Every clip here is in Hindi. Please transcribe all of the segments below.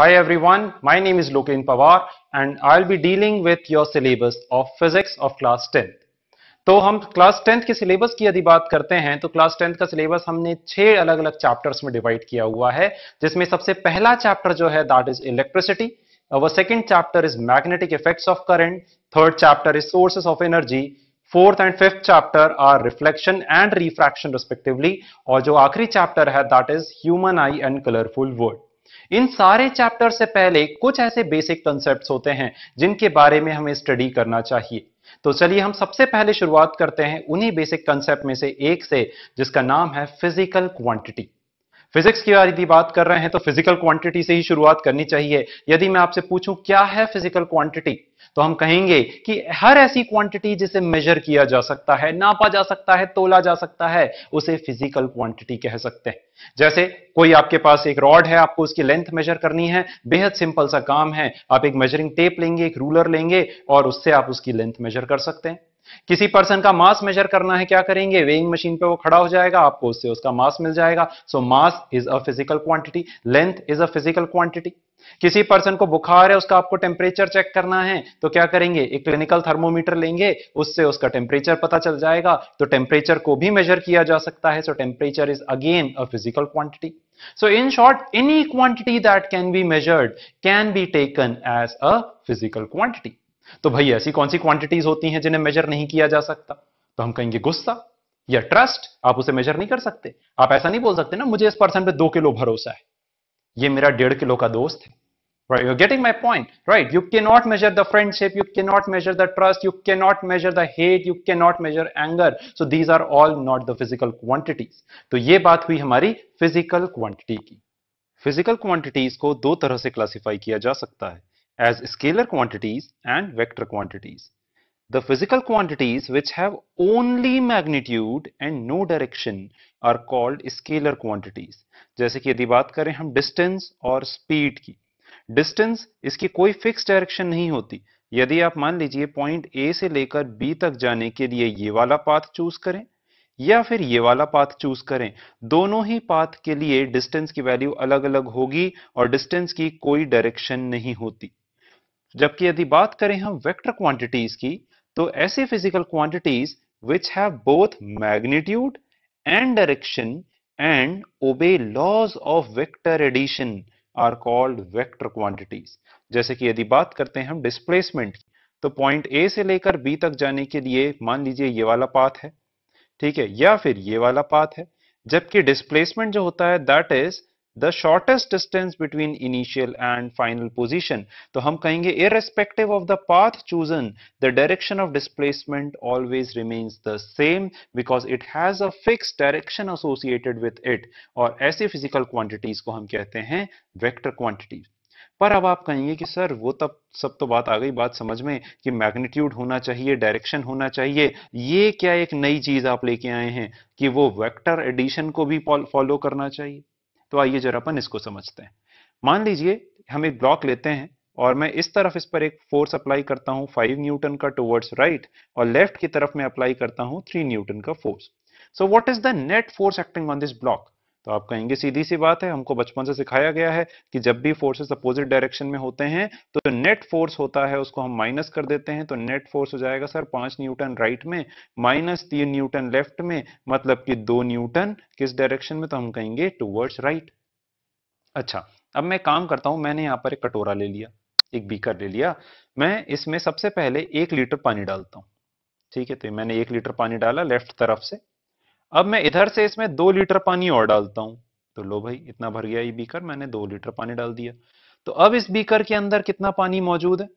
Hi everyone, my name is Lokin Pawar and I'll be dealing with your syllabus of physics of class 10. तो हम क्लास टेंथ के सिलेबस की यदि बात करते हैं तो क्लास टेंथ का सिलेबस हमने छह अलग अलग चैप्टर्स में डिवाइड किया हुआ है जिसमें सबसे पहला चैप्टर जो है दैट इज इलेक्ट्रिसिटी और second chapter is magnetic effects of current third chapter is sources of energy fourth and fifth chapter are reflection and refraction respectively और जो आखिरी चैप्टर है that is human eye and colourful word इन सारे चैप्टर से पहले कुछ ऐसे बेसिक कंसेप्ट होते हैं जिनके बारे में हमें स्टडी करना चाहिए तो चलिए हम सबसे पहले शुरुआत करते हैं उन्हीं बेसिक कंसेप्ट में से एक से जिसका नाम है फिजिकल क्वांटिटी फिजिक्स की यदि बात कर रहे हैं तो फिजिकल क्वांटिटी से ही शुरुआत करनी चाहिए यदि मैं आपसे पूछूं क्या है फिजिकल क्वांटिटी तो हम कहेंगे कि हर ऐसी क्वांटिटी जिसे मेजर किया जा सकता है नापा जा सकता है तोला जा सकता है उसे फिजिकल क्वांटिटी कह सकते हैं जैसे कोई आपके पास एक रॉड है आपको उसकी लेंथ मेजर करनी है बेहद सिंपल सा काम है आप एक मेजरिंग टेप लेंगे एक रूलर लेंगे और उससे आप उसकी लेंथ मेजर कर सकते हैं किसी पर्सन का मास मेजर करना है क्या करेंगे वेइंग मशीन पे वो खड़ा हो जाएगा आपको उससे उसका मास मिल जाएगा so mass is a physical quantity length is a physical quantity किसी पर्सन को बुखार है उसका आपको टेम्परेचर चेक करना है तो क्या करेंगे एक क्लिनिकल थर्मोमीटर लेंगे उससे उसका टेम्परेचर पता चल जाएगा तो टेम्परेचर को भी मेजर किया जा सकता है so temperature is again a physical quantity so in short any quantity that can be measured can be taken as a physical quantity तो भाई ऐसी कौन सी क्वांटिटीज होती हैं जिन्हें मेजर नहीं किया जा सकता तो हम कहेंगे गुस्सा या ट्रस्ट आप उसे मेजर नहीं कर सकते आप ऐसा नहीं बोल सकते ना मुझे इस पर्सन पे दो किलो भरोसा है ये मेरा डेढ़ किलो का दोस्त है right you getting my point right you can not measure the friendship you can not measure the trust you can not measure the hate you can not measure anger so these are all not the physical quantities तो ये बात हुई हमारी फिजिकल क्वांटिटी की फिजिकल क्वांटिटीज को दो तरह से क्लासिफाई किया जा सकता है as scalar quantities and vector quantities. The physical quantities which have only magnitude and no direction are called scalar quantities. जैसे कि यदि बात करें हम distance और speed की distance इसकी कोई fixed direction नहीं होती यदि आप मान लीजिए point A से लेकर B तक जाने के लिए ये वाला path choose करें या फिर ये वाला पाथ चूज करें दोनों ही पाथ के लिए डिस्टेंस की वैल्यू अलग अलग होगी और डिस्टेंस की कोई डायरेक्शन नहीं होती जबकि यदि बात करें हम वेक्टर क्वांटिटीज की तो ऐसे physical quantities which have both magnitude and direction and obey laws of vector addition are called vector quantities जैसे कि यदि बात करते हैं हम डिस्प्लेसमेंट तो पॉइंट ए से लेकर बी तक जाने के लिए मान लीजिए ये वाला पाथ है ठीक है या फिर ये वाला पाथ है जबकि डिस्प्लेसमेंट जो होता है that is the shortest distance between initial and final position तो हम कहेंगे irrespective of the path chosen the direction of displacement always remains the same because it has a fixed direction associated with it और ऐसे फिजिकल क्वांटिटीज को हम कहते हैं वेक्टर क्वांटिटीज पर अब आप कहेंगे कि सर वो तब सब तो बात आ गई बात समझ में कि मैग्नीट्यूड होना चाहिए डायरेक्शन होना चाहिए ये क्या एक नई चीज आप लेके आए हैं कि वो वेक्टर एडिशन को भी फॉलो करना चाहिए तो आइए जरा अपन इसको समझते हैं मान लीजिए हम एक ब्लॉक लेते हैं और मैं इस तरफ इस पर एक फोर्स अप्लाई करता हूँ फाइव न्यूटन का टूवर्ड्स राइट और लेफ्ट की तरफ मैं अप्लाई करता हूँ थ्री न्यूटन का force so what is the net force acting on this block तो आप कहेंगे सीधी सी बात है हमको बचपन से सिखाया गया है कि जब भी फोर्सेस अपोजिट डायरेक्शन में होते हैं तो जो नेट फोर्स होता है उसको हम माइनस कर देते हैं तो नेट फोर्स हो जाएगा सर पांच न्यूटन राइट में माइनस तीन न्यूटन लेफ्ट में मतलब कि दो न्यूटन किस डायरेक्शन में तो हम कहेंगे टूवर्ड्स राइट अच्छा अब मैं काम करता हूं मैंने यहाँ पर एक कटोरा ले लिया एक बीकर ले लिया मैं इसमें सबसे पहले एक लीटर पानी डालता हूं ठीक है तो मैंने एक लीटर पानी डाला लेफ्ट तरफ से अब मैं इधर से इसमें दो लीटर पानी और डालता हूं तो लो भाई इतना भर गया ये बीकर मैंने दो लीटर पानी डाल दिया तो अब इस बीकर के अंदर कितना पानी मौजूद है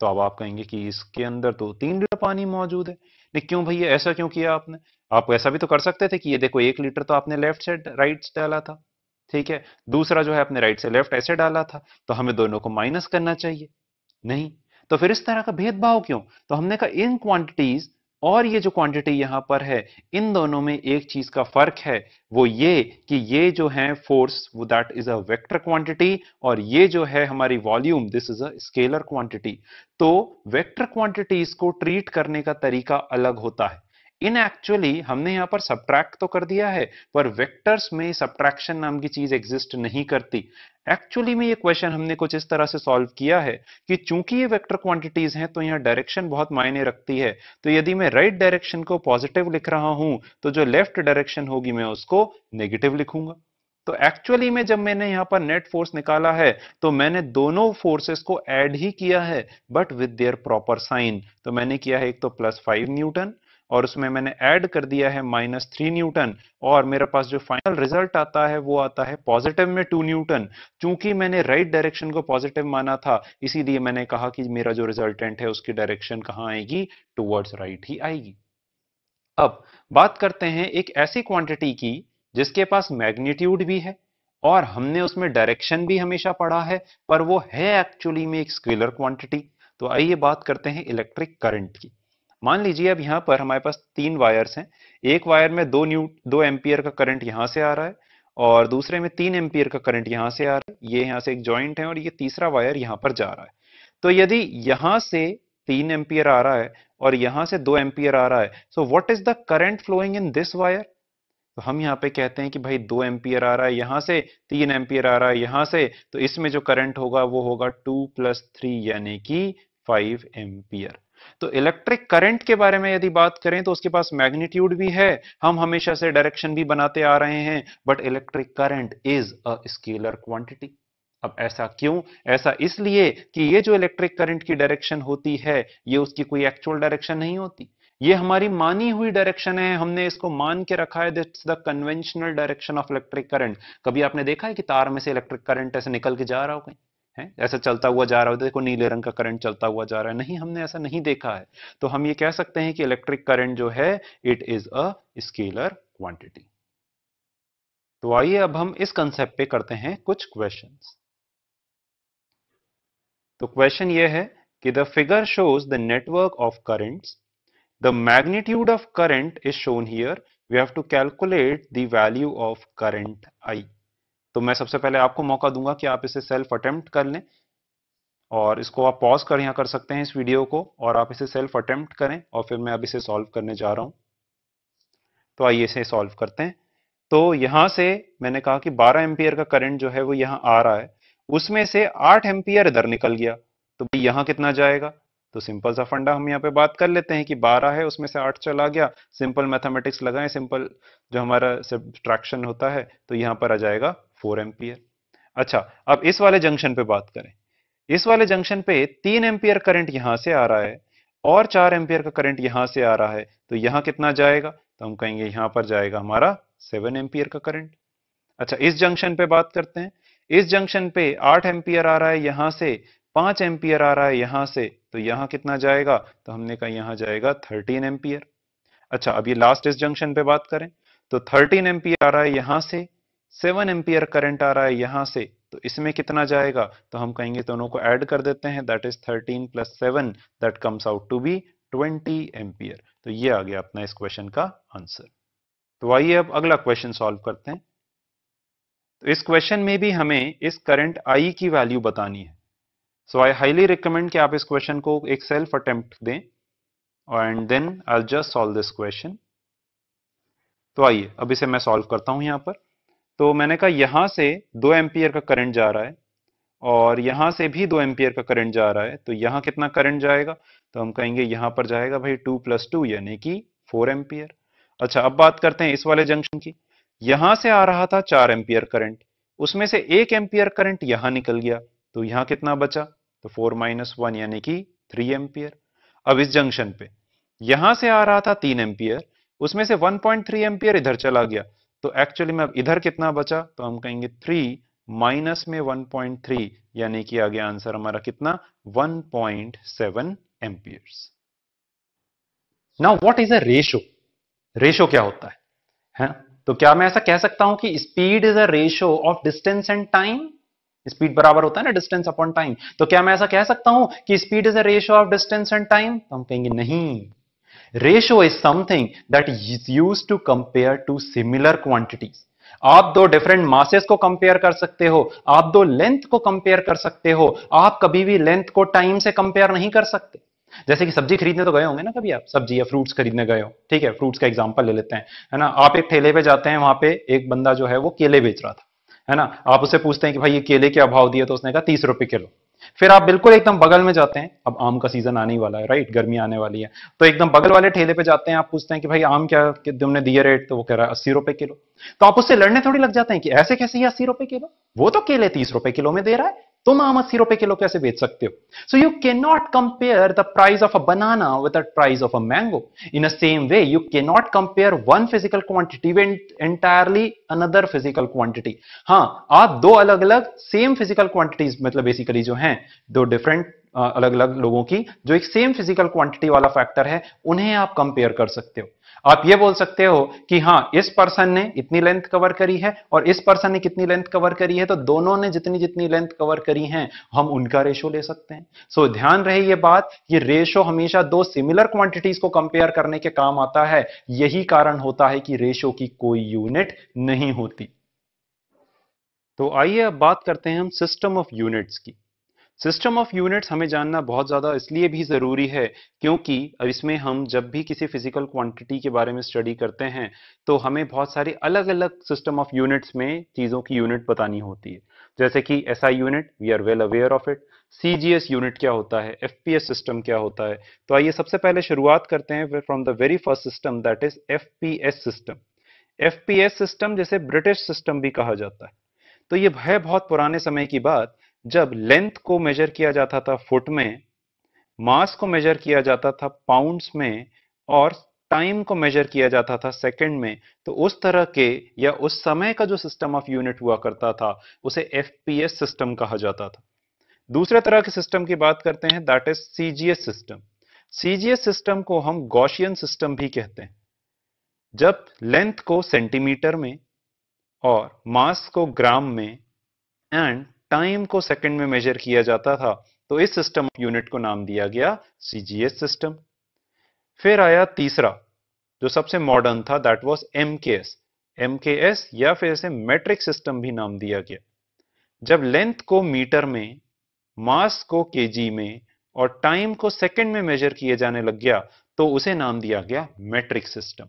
तो अब आप कहेंगे कि इसके अंदर तो तीन लीटर पानी मौजूद है नहीं क्यों भैया ऐसा क्यों किया आपने आप ऐसा भी तो कर सकते थे कि ये देखो एक लीटर तो आपने लेफ्ट से राइट डाला था ठीक है दूसरा जो है आपने राइट से लेफ्ट ऐसे डाला था तो हमें दोनों को माइनस करना चाहिए नहीं तो फिर इस तरह का भेदभाव क्यों तो हमने कहा इन क्वांटिटीज और ये जो क्वांटिटी यहाँ पर है इन दोनों में एक चीज का फर्क है वो ये कि ये जो है फोर्स वो that is a vector quantity और ये जो है हमारी volume this is a scalar quantity तो वेक्टर क्वांटिटीज को ट्रीट करने का तरीका अलग होता है इन एक्चुअली हमने यहाँ पर सब्ट्रैक्ट तो कर दिया है पर वेक्टर्स में सब्ट्रैक्शन नाम की चीज एग्जिस्ट नहीं करती एक्चुअली में ये क्वेश्चन हमने कुछ इस तरह से सॉल्व किया है कि चूंकि ये वेक्टर क्वांटिटीज हैं तो यहाँ डायरेक्शन बहुत मायने रखती है तो यदि मैं राइट right डायरेक्शन को पॉजिटिव लिख रहा हूं तो जो लेफ्ट डायरेक्शन होगी मैं उसको नेगेटिव लिखूंगा तो एक्चुअली में जब मैंने यहाँ पर नेट फोर्स निकाला है तो मैंने दोनों फोर्सेस को ऐड ही किया है but with their proper sign तो मैंने किया है एक तो प्लस फाइव न्यूटन और उसमें मैंने ऐड कर दिया है माइनस थ्री न्यूटन और मेरे पास जो फाइनल रिजल्ट आता है वो आता है पॉजिटिव में टू न्यूटन चूंकि मैंने राइट right डायरेक्शन को पॉजिटिव माना था इसीलिए मैंने कहा कि मेरा जो रिजल्टेंट है उसकी डायरेक्शन कहाँ आएगी टूवर्ड्स राइट right ही आएगी अब बात करते हैं एक ऐसी क्वांटिटी की जिसके पास मैग्नीट्यूड भी है और हमने उसमें डायरेक्शन भी हमेशा पढ़ा है पर वो है एक्चुअली में एक स्केलर क्वांटिटी तो आइए बात करते हैं इलेक्ट्रिक करंट की मान लीजिए अब यहाँ पर हमारे पास तीन वायर्स हैं एक वायर में दो न्यू दो एम्पियर का करंट यहाँ से आ रहा है और दूसरे में तीन एम्पियर का करंट यहाँ से आ रहा है ये यहाँ से एक ज्वाइंट है और ये तीसरा वायर यहाँ पर जा रहा है तो यदि यहाँ से तीन एम्पियर आ रहा है और यहाँ से दो एम्पियर आ रहा है so what is the current flowing in this wire तो हम यहाँ पे कहते हैं कि भाई दो एम्पियर आ रहा है यहाँ से तीन एम्पियर आ रहा है यहाँ से तो इसमें जो करंट होगा वो होगा टू प्लस थ्री यानी कि फाइव एम्पियर तो इलेक्ट्रिक करंट के बारे में यदि बात करें तो उसके पास मैग्नीट्यूड भी है हम हमेशा से डायरेक्शन भी बनाते आ रहे हैं but electric current is a scalar quantity अब ऐसा क्यों ऐसा इसलिए कि ये जो इलेक्ट्रिक करंट की डायरेक्शन होती है ये उसकी कोई एक्चुअल डायरेक्शन नहीं होती ये हमारी मानी हुई डायरेक्शन है हमने इसको मान के रखा है that's the conventional direction of electric current कभी आपने देखा है कि तार में से इलेक्ट्रिक करंट ऐसे निकल के जा रहा हो कहीं है ऐसा चलता हुआ जा रहा है देखो नीले रंग का करंट चलता हुआ जा रहा है नहीं हमने ऐसा नहीं देखा है तो हम ये कह सकते हैं कि इलेक्ट्रिक करंट जो है it is a scalar quantity तो आइए अब हम इस कंसेप्ट पे करते हैं कुछ क्वेश्चन तो क्वेश्चन ये है कि the figure shows the network of current the magnitude of current is shown here we have to calculate the value of current I तो मैं सबसे पहले आपको मौका दूंगा कि आप इसे सेल्फ अटेम्प्ट कर लें और इसको आप पॉज कर यहाँ कर सकते हैं इस वीडियो को और आप इसे सेल्फ अटेम्प्ट करें और फिर मैं अब इसे सॉल्व करने जा रहा हूँ तो आइए इसे सॉल्व करते हैं तो यहाँ से मैंने कहा कि 12 एम्पियर का करंट जो है वो यहाँ आ रहा है उसमें से 8 एम्पियर इधर निकल गया तो भाई यहाँ कितना जाएगा तो सिंपल सा फंडा हम यहाँ पे बात कर लेते हैं कि 12 है उसमें से 8 चला गया सिंपल मैथमेटिक्स लगाएं सिंपल जो हमारा सब होता है तो यहाँ पर आ जाएगा फोर एम्पियर अच्छा अब इस वाले जंक्शन पे बात करें इस वाले जंक्शन पे तीन एम्पियर करंट यहां से आ रहा है और चार एम्पियर का करंट यहां से आ रहा है तो यहां कितना जाएगा तो हम कहेंगे यहां पर जाएगा हमारा सेवन एम्पियर का करंट अच्छा इस जंक्शन पे बात करते हैं इस जंक्शन पे आठ एम्पियर आ रहा है यहां से पांच एम्पियर आ रहा है यहां से तो यहां कितना जाएगा तो हमने कहा यहां जाएगा थर्टीन एम्पियर अच्छा अब ये लास्ट इस जंक्शन पे बात करें तो थर्टीन एम्पियर आ रहा है यहां से सेवन एम्पियर करंट आ रहा है यहां से तो इसमें कितना जाएगा तो हम कहेंगे दोनों तो को ऐड कर देते हैं that is thirteen plus seven that comes out to be twenty ampere तो ये आ गया अपना इस क्वेश्चन का आंसर तो आइए अब अगला क्वेश्चन सॉल्व करते हैं तो इस क्वेश्चन में भी हमें इस करंट आई की वैल्यू बतानी है सो आई हाईली रिकमेंड कि आप इस क्वेश्चन को एक सेल्फ अटेम्प्ट दें and then I just solve this question तो आइए अब इसे मैं सॉल्व करता हूं यहां पर तो मैंने कहा यहां से दो एम्पियर का करंट जा रहा है और यहां से भी दो एम्पियर का करंट जा रहा है तो यहां कितना करंट जाएगा तो हम कहेंगे यहां पर जाएगा भाई टू प्लस टू यानी कि फोर एम्पियर अच्छा अब बात करते हैं इस वाले जंक्शन की यहां से आ रहा था चार एम्पियर करंट उसमें से एक एम्पियर करंट यहां निकल गया तो यहां कितना बचा तो फोर माइनस वन यानी कि थ्री एम्पियर अब इस जंक्शन पे यहां से आ रहा था तीन एम्पियर उसमें से 1.3 पॉइंट एम्पियर इधर चला गया तो एक्चुअली में अब इधर कितना बचा तो हम कहेंगे थ्री माइनस में वन पॉइंट थ्री यानी कि आगे आंसर हमारा कितना one point amperes now what is a ratio ratio क्या होता है, है तो क्या मैं ऐसा कह सकता हूं कि speed is a ratio of distance and time speed बराबर होता है ना डिस्टेंस अपॉन टाइम तो क्या मैं ऐसा कह सकता हूं कि speed is a ratio of distance and time तो हम कहेंगे नहीं ratio is something that is use to compare to similar quantities आप दो डिफरेंट मासेस को कंपेयर कर सकते हो आप दो लेंथ को कंपेयर कर सकते हो आप कभी भी लेंथ को टाइम से कंपेयर नहीं कर सकते जैसे कि सब्जी खरीदने तो गए होंगे ना कभी आप सब्जी या फ्रूट्स खरीदने गए हो ठीक है फ्रूट्स का एग्जाम्पल ले लेते हैं है ना आप एक ठेले पे जाते हैं वहां पे एक बंदा जो है वो केले बेच रहा था है ना आप उसे पूछते हैं कि भाई ये केले के अभाव दिया तो उसने कहा तीस रुपए किलो फिर आप बिल्कुल एकदम बगल में जाते हैं अब आम का सीजन आने वाला है राइट गर्मी आने वाली है तो एकदम बगल वाले ठेले पे जाते हैं आप पूछते हैं कि भाई आम क्या तुमने दिए रेट तो वो कह रहा है अस्सी रुपए किलो तो आप उससे लड़ने थोड़ी लग जाते हैं कि ऐसे कैसे ये अस्सी रुपए किलो वो तो केले तीस रुपए किलो में दे रहा है तुम आम अस्सी रुपए किलो कैसे बेच सकते हो so you can not compare the price of a banana with the price of a mango in a same way you can not compare one physical quantity with entirely another physical quantity हाँ आप दो अलग अलग सेम फिजिकल क्वांटिटीज मतलब बेसिकली जो हैं दो डिफरेंट अलग अलग लोगों की जो एक सेम फिजिकल क्वांटिटी वाला फैक्टर है उन्हें आप कंपेयर कर सकते हो आप ये बोल सकते हो कि हाँ इस पर्सन ने इतनी लेंथ कवर करी है और इस पर्सन ने कितनी लेंथ कवर करी है तो दोनों ने जितनी जितनी लेंथ कवर करी है हम उनका रेशो ले सकते हैं सो so, ध्यान रहे ये बात ये रेशो हमेशा दो सिमिलर क्वांटिटीज को कंपेयर करने के काम आता है यही कारण होता है कि रेशो की कोई यूनिट नहीं होती तो आइए अब बात करते हैं हम सिस्टम ऑफ यूनिट्स की सिस्टम ऑफ यूनिट्स हमें जानना बहुत ज़्यादा इसलिए भी ज़रूरी है क्योंकि इसमें हम जब भी किसी फिजिकल क्वांटिटी के बारे में स्टडी करते हैं तो हमें बहुत सारे अलग अलग सिस्टम ऑफ यूनिट्स में चीज़ों की यूनिट बतानी होती है जैसे कि S I unit we are well aware of it C G S unit क्या होता है एफ पी एस सिस्टम क्या होता है तो आइए सबसे पहले शुरुआत करते हैं from the very first system that is F P S system F P S system जैसे ब्रिटिश सिस्टम भी कहा जाता है तो ये है बहुत पुराने समय की बात जब लेंथ को मेजर किया जाता था फुट में मास को मेजर किया जाता था पाउंड्स में और टाइम को मेजर किया जाता था सेकंड में तो उस तरह के या उस समय का जो सिस्टम ऑफ यूनिट हुआ करता था उसे एफ सिस्टम कहा जाता था दूसरे तरह के सिस्टम की बात करते हैं that is CGS system CGS system को हम गौशियन सिस्टम भी कहते हैं जब लेंथ को सेंटीमीटर में और मास को ग्राम में एंड टाइम को सेकंड में मेजर किया जाता था तो इस सिस्टम यूनिट को नाम दिया गया सीजीएस सिस्टम फिर आया तीसरा जो सबसे मॉडर्न था दैट वाज एमकेएस एमकेएस या फिर इसे मेट्रिक सिस्टम भी नाम दिया गया जब लेंथ को मीटर में मास को केजी में और टाइम को सेकंड में मेजर किए जाने लग गया तो उसे नाम दिया गया मेट्रिक सिस्टम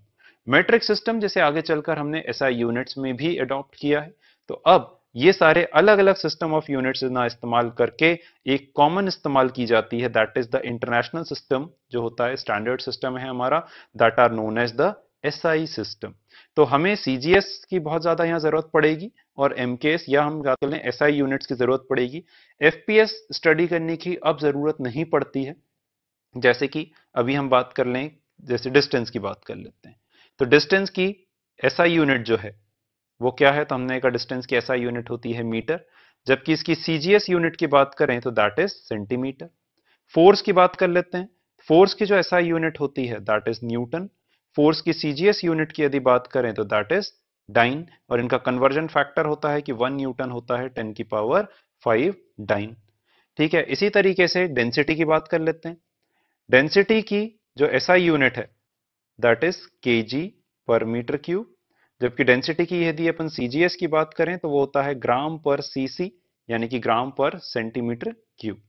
मेट्रिक सिस्टम जैसे आगे चलकर हमने एसआई SI यूनिट्स में भी अडॉप्ट किया है तो अब ये सारे अलग अलग सिस्टम ऑफ यूनिट्स ना इस्तेमाल करके एक कॉमन इस्तेमाल की जाती है that is the international system जो होता है स्टैंडर्ड सिस्टम है हमारा that are known as the S system तो हमें सी की बहुत ज़्यादा यहाँ ज़रूरत पड़ेगी और एम या हम क्या करें एस यूनिट्स की ज़रूरत पड़ेगी एफ स्टडी करने की अब ज़रूरत नहीं पड़ती है जैसे कि अभी हम बात कर लें जैसे डिस्टेंस की बात कर लेते हैं तो डिस्टेंस की एस आई यूनिट जो है वो क्या है तो हमने का डिस्टेंस की ऐसा यूनिट होती है मीटर जबकि इसकी सीजीएस यूनिट की बात करें तो दैट इज सेंटीमीटर फोर्स की बात कर लेते हैं फोर्स की जो ऐसा यूनिट होती है दैट इज न्यूटन फोर्स की सीजीएस यूनिट की यदि बात करें तो दैट इज डाइन और इनका कन्वर्जन फैक्टर होता है कि वन न्यूटन होता है टेन की पावर फाइव डाइन ठीक है इसी तरीके से डेंसिटी की बात कर लेते हैं डेंसिटी की जो ऐसा यूनिट है दैट इज के पर मीटर क्यूब जबकि डेंसिटी की यदि अपन सीजीएस की बात करें तो वो होता है ग्राम पर सीसी यानी कि ग्राम पर सेंटीमीटर क्यूब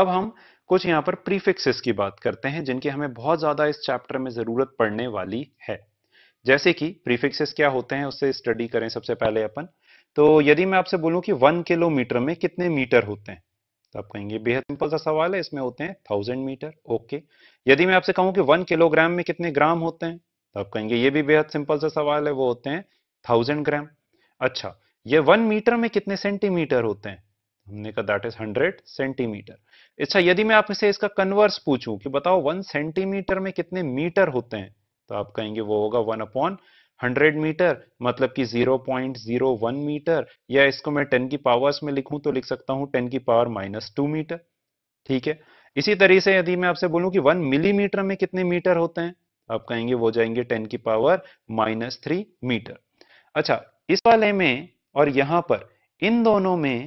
अब हम कुछ यहाँ पर प्रीफिक्सेस की बात करते हैं जिनकी हमें बहुत ज़्यादा इस चैप्टर में ज़रूरत पड़ने वाली है जैसे कि प्रीफिक्सेस क्या होते हैं उससे स्टडी करें सबसे पहले अपन तो यदि मैं आपसे बोलूं कि वन किलोमीटर में कितने मीटर होते हैं तो आप कहेंगे बेहद सिंपल सा सवाल है इसमें होते हैं थाउजेंड मीटर ओके यदि मैं आपसे कहूं कि वन किलोग्राम में कितने ग्राम होते हैं तो आप कहेंगे ये भी बेहद सिंपल सा सवाल है वो होते हैं थाउजेंड ग्राम अच्छा ये वन मीटर में कितने सेंटीमीटर होते हैं हमने कहा दैट इज हंड्रेड सेंटीमीटर अच्छा यदि मैं आपसे इसका कन्वर्स पूछूं कि बताओ वन सेंटीमीटर में कितने मीटर होते हैं तो आप कहेंगे वो होगा वन अपॉन हंड्रेड मीटर मतलब कि zero point zero one metre या इसको मैं टेन की पावर्स में लिखूं तो लिख सकता हूं टेन की पावर माइनस टू मीटर ठीक है इसी तरह से यदि मैं आपसे बोलूं कि वन मिलीमीटर में कितने मीटर होते हैं आप कहेंगे वो जाएंगे टेन की पावर माइनस थ्री मीटर अच्छा इस वाले में और यहां पर इन दोनों में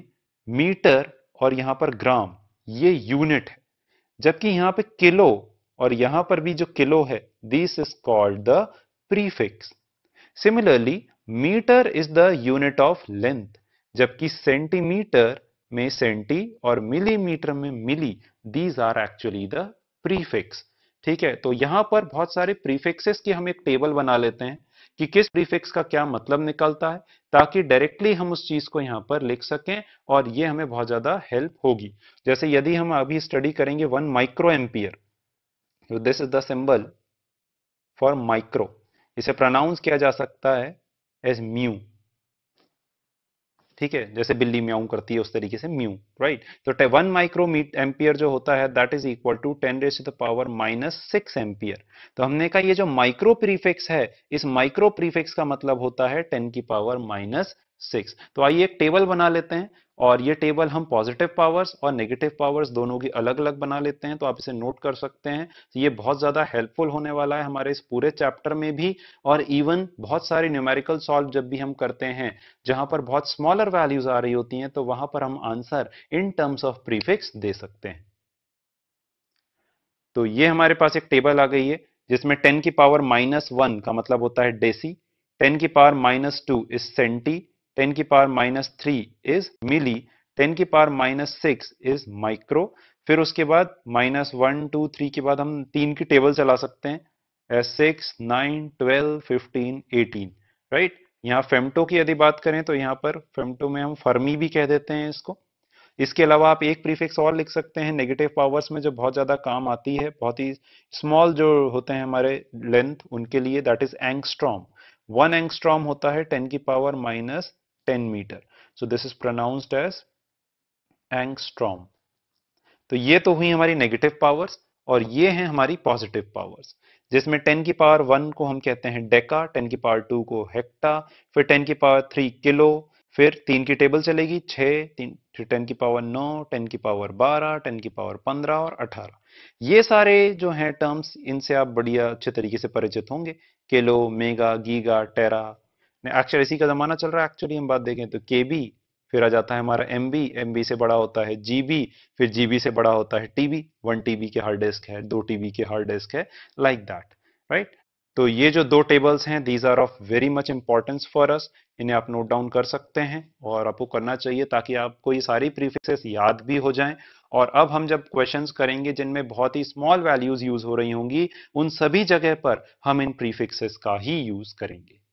मीटर और यहां पर ग्राम ये यूनिट है जबकि यहां पे किलो और यहां पर भी जो किलो है this is called the prefix similarly metre is the unit of length जबकि सेंटीमीटर में सेंटी और मिलीमीटर में milli these are actually the prefix ठीक है तो यहां पर बहुत सारे प्रीफिक्सेस की हम एक टेबल बना लेते हैं कि किस प्रीफिक्स का क्या मतलब निकलता है ताकि डायरेक्टली हम उस चीज को यहां पर लिख सकें और ये हमें बहुत ज्यादा हेल्प होगी जैसे यदि हम अभी स्टडी करेंगे वन माइक्रो एम्पियर तो this is the symbol for micro इसे प्रोनाउंस किया जा सकता है एज म्यू ठीक है जैसे बिल्ली म्याऊ करती है उस तरीके से म्यू राइट तो वन माइक्रोमीट एम्पियर जो होता है that is equal to ten raise the power minus six ampere तो हमने कहा ये जो माइक्रो प्रीफिक्स है इस माइक्रो प्रीफिक्स का मतलब होता है टेन की पावर माइनस सिक्स तो आइए एक टेबल बना लेते हैं और ये टेबल हम पॉजिटिव पावर्स और नेगेटिव पावर्स दोनों की अलग अलग बना लेते हैं तो आप इसे नोट कर सकते हैं तो ये बहुत ज़्यादा हेल्पफुल होने वाला है हमारे इस पूरे चैप्टर में भी और इवन बहुत सारे न्यूमेरिकल सॉल्व जब भी हम करते हैं जहां पर बहुत स्मॉलर वैल्यूज आ रही होती हैं तो वहां पर हम answer in terms of prefix दे सकते हैं तो ये हमारे पास एक टेबल आ गई है जिसमें टेन की पावर माइनस वन का मतलब होता है डेसी टेन की power minus two is centi ten की power minus three is milli ten की power minus six is micro फिर उसके बाद माइनस वन टू थ्री के बाद हम तीन की टेबल चला सकते हैं six nine twelve fifteen eighteen right यहाँ फेमटो की यदि बात करें तो यहाँ पर फेमटो में हम फर्मी भी कह देते हैं इसको इसके अलावा आप एक प्रीफिक्स और लिख सकते हैं नेगेटिव पावर्स में जो बहुत ज़्यादा काम आती है बहुत ही स्मॉल जो होते हैं हमारे लेंथ उनके लिए that is angstrom one angstrom होता है टेन की power minus 10 metre so this is pronounced as angstrom तो ये तो हुई हमारी नेगेटिव पावर्स और ये हैं हमारी पॉजिटिव पावर्स जिसमें 10 की पावर 1 को हम कहते हैं डेका 10 की पावर 2 को हेक्टा फिर 10 की पावर 3 किलो फिर 3 की टेबल चलेगी 6 तीन फिर 10 की पावर 9 10 की पावर 12 10 की पावर 15 और 18 ये सारे जो हैं टर्म्स इनसे आप बढ़िया अच्छे तरीके से परिचित होंगे किलो मेगा गीगा टेरा अक्षर इसी का जमाना चल रहा है एक्चुअली हम बात देखें तो के बी फिर आ जाता है हमारा एम बी एम बी से बड़ा होता है जी बी फिर जी बी से बड़ा होता है T B one T B के हार्ड डिस्क है दो टी बी के हार्ड डिस्क है लाइक दैट राइट तो ये जो दो टेबल्स हैं these are of very much importance for us इन्हें आप नोट डाउन कर सकते हैं और आपको करना चाहिए ताकि आपको ये सारी प्रीफिक्सेस याद भी हो जाएं और अब हम जब क्वेश्चंस करेंगे जिनमें बहुत ही स्मॉल वैल्यूज यूज हो रही होंगी उन सभी जगह पर हम इन प्रीफिक्सेस का ही यूज करेंगे